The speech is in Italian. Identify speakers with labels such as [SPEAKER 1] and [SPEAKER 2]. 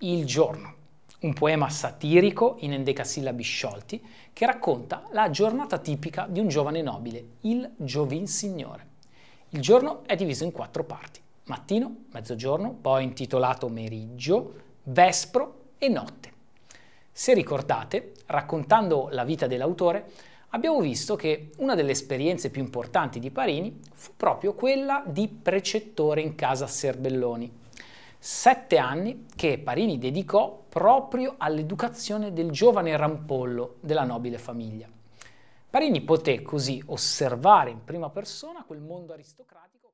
[SPEAKER 1] Il giorno, un poema satirico in endecasillabi sciolti che racconta la giornata tipica di un giovane nobile, il Giovin Signore. Il giorno è diviso in quattro parti, mattino, mezzogiorno, poi intitolato meriggio, vespro e notte. Se ricordate, raccontando la vita dell'autore, abbiamo visto che una delle esperienze più importanti di Parini fu proprio quella di precettore in casa Serbelloni, Sette anni che Parini dedicò proprio all'educazione del giovane rampollo della nobile famiglia. Parini poté così osservare in prima
[SPEAKER 2] persona quel mondo aristocratico.